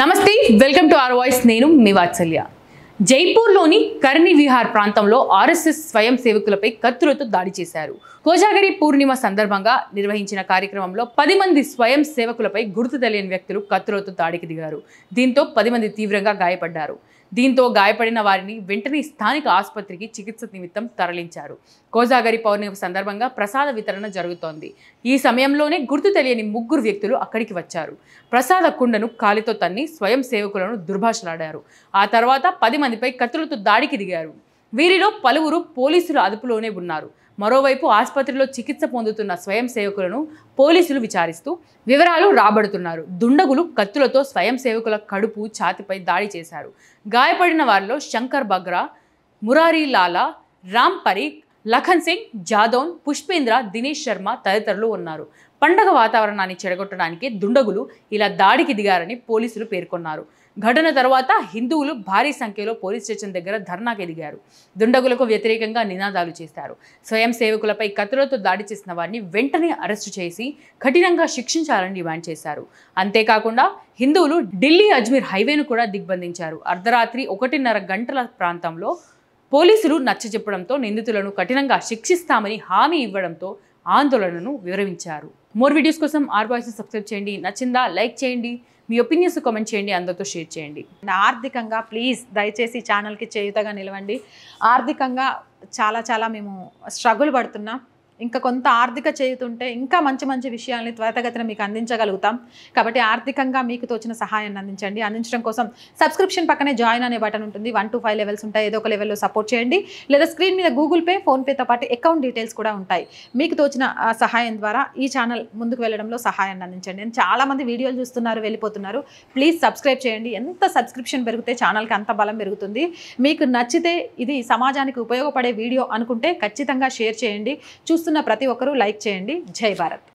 నమస్తే welcome to are voice నేను మీ వాత్సల్య జైపూర్లోని కర్ణి విహార్ ప్రాంతంలో ఆర్ఎస్ఎస్ స్వయం సేవకులపై కత్తులతో దాడి చేశారు కోజాగిరి పూర్ణిమ సందర్భంగా నిర్వహించిన కార్యక్రమంలో పది మంది స్వయం సేవకులపై గుర్తు తెలియని వ్యక్తులు కత్తులతో దాడికి దిగారు దీంతో పది మంది తీవ్రంగా గాయపడ్డారు దీంతో గాయపడిన వారిని వెంటనే స్థానిక ఆసుపత్రికి చికిత్స నిమిత్తం తరలించారు కోజాగరి పౌర్ణమి సందర్భంగా ప్రసాద వితరణ జరుగుతోంది ఈ సమయంలోనే గుర్తు తెలియని ముగ్గురు వ్యక్తులు అక్కడికి వచ్చారు ప్రసాద కుండను కాలితో తన్ని స్వయం సేవకులను దుర్భాషలాడారు ఆ తర్వాత పది మందిపై కత్తులతో దాడికి దిగారు వీరిలో పలువురు పోలీసుల అదుపులోనే ఉన్నారు మరోవైపు ఆసుపత్రిలో చికిత్స పొందుతున్న స్వయం సేవకులను పోలీసులు విచారిస్తూ వివరాలు రాబడుతున్నారు దుండగులు కత్తులతో స్వయం సేవకుల కడుపు ఛాతిపై దాడి చేశారు గాయపడిన వారిలో శంకర్ బగ్రా మురారీ లాలా రామ్ పరీక్ లఖన్ సింగ్ జాదౌన్ పుష్పేంద్ర దినేష్ శర్మ తదితరులు ఉన్నారు పండగ వాతావరణాన్ని చెడగొట్టడానికి దుండగులు ఇలా దాడికి దిగారని పోలీసులు పేర్కొన్నారు ఘటన తర్వాత హిందువులు భారీ సంఖ్యలో పోలీస్ స్టేషన్ దగ్గర ధర్నాకి దిగారు దుండగులకు వ్యతిరేకంగా నినాదాలు చేశారు స్వయం సేవకులపై కత్తులతో దాడి చేసిన వారిని వెంటనే అరెస్టు చేసి కఠినంగా శిక్షించాలని డిమాండ్ చేశారు అంతేకాకుండా హిందువులు ఢిల్లీ అజ్మీర్ హైవేను కూడా దిగ్బంధించారు అర్ధరాత్రి ఒకటిన్నర గంటల ప్రాంతంలో పోలీసులు నచ్చజెప్పడంతో నిందితులను కఠినంగా శిక్షిస్తామని హామీ ఇవ్వడంతో ఆందోళనను వివరించారు మోర్ వీడియోస్ కోసం ఆర్ బాయ్స్ సబ్స్క్రైబ్ చేయండి నచ్చిందా లైక్ చేయండి మీ ఒపీనియన్స్ కామెంట్ చేయండి అందరితో షేర్ చేయండి ఆర్థికంగా ప్లీజ్ దయచేసి ఛానల్కి చేయుతగా నిలవండి ఆర్థికంగా చాలా చాలా మేము స్ట్రగుల్ పడుతున్నాం ఇంకా కొంత ఆర్థిక చేయుతుంటే ఇంకా మంచి మంచి విషయాల్ని త్వరితగతిన మీకు అందించగలుగుతాం కాబట్టి ఆర్థికంగా మీకు తోచిన సహాయాన్ని అందించండి అందించడం కోసం సబ్స్క్రిప్షన్ పక్కనే జాయిన్ అనే బటన్ ఉంటుంది వన్ టు ఫైవ్ లెవెల్స్ ఉంటాయి ఏదో ఒక లెవెల్లో సపోర్ట్ చేయండి లేదా స్క్రీన్ మీద గూగుల్ పే ఫోన్పేతో పాటు అకౌంట్ డీటెయిల్స్ కూడా ఉంటాయి మీకు తోచిన సహాయం ద్వారా ఈ ఛానల్ ముందుకు వెళ్ళడంలో సహాయాన్ని అందించండి నేను చాలామంది వీడియోలు చూస్తున్నారు వెళ్ళిపోతున్నారు ప్లీజ్ సబ్స్క్రైబ్ చేయండి ఎంత సబ్స్క్రిప్షన్ పెరిగితే ఛానల్కి అంత బలం పెరుగుతుంది మీకు నచ్చితే ఇది సమాజానికి ఉపయోగపడే వీడియో అనుకుంటే ఖచ్చితంగా షేర్ చేయండి చూస్తున్న చూస్తున్న ప్రతి ఒక్కరూ లైక్ చేయండి జై భారత్